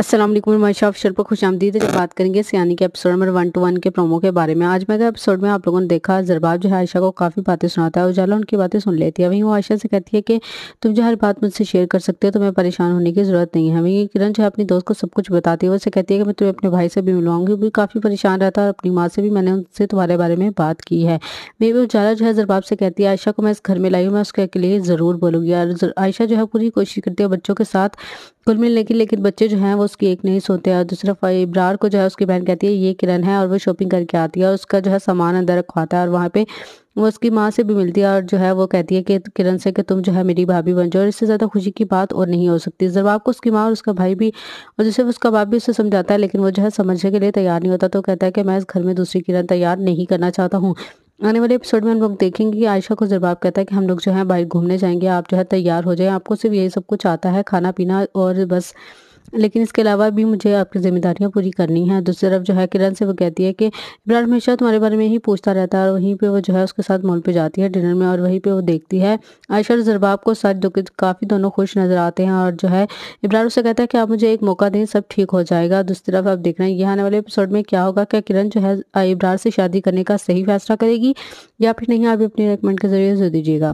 असलम मैं शाह अफसर पर खुश आमदीद है जब बात करेंगे सियानी के episode number one two one के प्रोमो के बारे में आज मैं एपिसोड तो में आप लोगों ने देखा जरबाब जो है आयशा को काफ़ी बातें सुनाता है उजाला उनकी बातें सुन लेती है वहीं वो आयशा से कहती है कि तुम जो हर बात मुझसे शेयर कर सकते हो तो मैं परेशान होने की ज़रूरत नहीं है वहीं किरण जो है अपनी दोस्त को सब कुछ बताती है उससे कहती है कि मैं तुम्हें अपने भाई से भी मिलवाऊंगी वो भी काफ़ी परेशान रहता है अपनी माँ से भी मैंने उनसे तुम्हारे बारे में बात की है मैं भी उजाला जो है जरबाब से कहती है आयशा को मैं इस घर में लाई हूँ मैं उसके लिए ज़रूर बोलूँगी और आयशा जो है पूरी कोशिश करती है बच्चों के साथ कुल मिलने की लेकिन बच्चे जो हैं वो उसकी एक नहीं सोते और दूसरा इब्रार को जो है उसकी बहन कहती है ये किरण है और वो शॉपिंग करके आती है और उसका जो है सामान अंदर रखवाता है और वहाँ पे वो उसकी माँ से भी मिलती है और जो है वो कहती है कि किरण से कि तुम जो है मेरी भाभी बन जाओ और इससे ज़्यादा खुशी की बात और नहीं हो सकती जरबाब को उसकी माँ और उसका भाई भी और जैसे उसका बाप भी उसे समझाता है लेकिन वो जो है समझने के लिए तैयार नहीं होता तो कहता है कि मैं इस घर में दूसरी किरण तैयार नहीं करना चाहता हूँ आने वाले एपिसोड में हम लोग देखेंगे कि आयशा को जरबाब कहता है कि हम लोग जो है बाइक घूमने जाएंगे आप जो है तैयार हो जाए आपको सिर्फ यही सब कुछ आता है खाना पीना और बस लेकिन इसके अलावा भी मुझे आपकी ज़िम्मेदारियाँ पूरी करनी है दूसरी तरफ जो है किरण से वो कहती है कि इमरान हमेशा तुम्हारे बारे में ही पूछता रहता है और वहीं पे वो जो है उसके साथ मॉल पे जाती है डिनर में और वहीं पे वो देखती है आयशा और जरबाब को सच दो काफ़ी दोनों खुश नज़र आते हैं और जो है इमरान उससे कहता है कि आप मुझे एक मौका दें सब ठीक हो जाएगा दूसरी तरफ आप देख रहे हैं ये आने वाले एपिसोड में क्या होगा क्या किरण जो है इमरान से शादी करने का सही फैसला करेगी या फिर नहीं आप अपनी रिकमेंड के जरिए जरूर दीजिएगा